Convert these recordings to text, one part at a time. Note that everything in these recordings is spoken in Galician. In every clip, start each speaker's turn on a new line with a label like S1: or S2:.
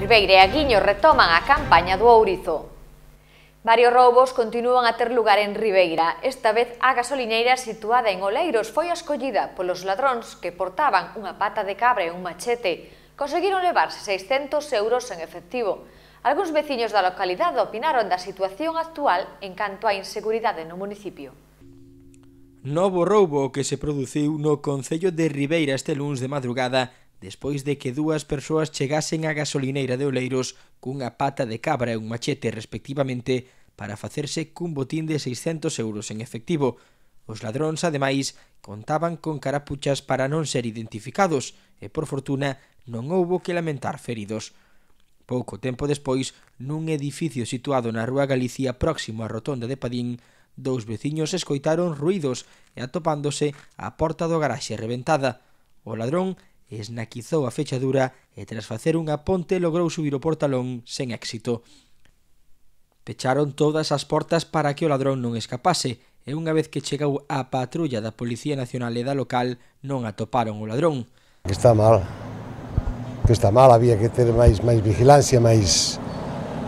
S1: Ribeira e Aguiño retoman a campaña do ourizo. Varios roubos continúan a ter lugar en Ribeira. Esta vez a gasolineira situada en Oleiros foi escollida polos ladróns que portaban unha pata de cabra e un machete. Conseguiron levarse 600 euros en efectivo. Algúns veciños da localidade opinaron da situación actual en canto á inseguridade no municipio.
S2: Novo roubo que se produciu no Concello de Ribeira este lunes de madrugada despois de que dúas persoas chegasen á gasolineira de Oleiros cunha pata de cabra e un machete respectivamente para facerse cun botín de 600 euros en efectivo. Os ladróns, ademais, contaban con carapuchas para non ser identificados e, por fortuna, non houbo que lamentar feridos. Pouco tempo despois, nun edificio situado na Rúa Galicia próximo á Rotonda de Padín, dous veciños escoitaron ruidos e atopándose a porta do garaxe reventada. O ladrón esnaquizou a fechadura e tras facer unha ponte logrou subir o portalón sen éxito. Pecharon todas as portas para que o ladrón non escapase e unha vez que chegou a patrulla da Policía Nacional e da local non atoparon o ladrón.
S3: Que está mal, que está mal, había que ter máis máis vigilancia, máis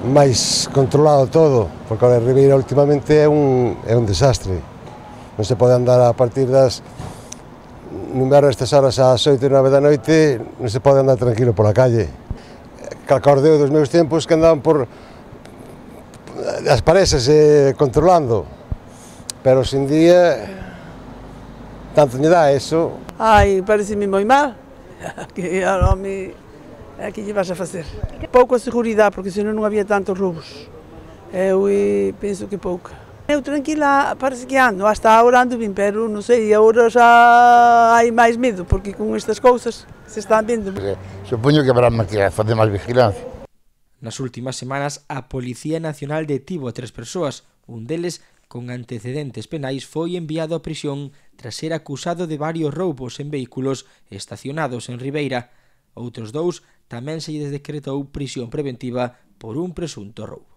S3: máis controlado todo, porque a Ribeira últimamente é un, é un desastre. Non se pode andar a partir das número estas horas ás 8 e 9 da noite non se pode andar tranquilo pola calle. Calcordeo dos meus tempos que andaban por as paredes eh, controlando. Pero sin día tanto lle dá eso.
S4: Ai, parece pareceme moi mal. Que ahora me é que lle vas a facer. Pouca seguridade, porque senón non había tantos roubos. Eu eh, penso que pouca. Eu tranquila, parece que ando, hasta agora ando bien, pero non sei, agora xa hai máis medo, porque con estas cousas se están vendo. Supoño que habrá máis que fazer máis vigilancia.
S2: Nas últimas semanas, a Policía Nacional detivo a tres persoas, un deles con antecedentes penais foi enviado a prisión tras ser acusado de varios roubos en vehículos estacionados en Ribeira. Outros dous tamén se decretou prisión preventiva por un presunto roubo.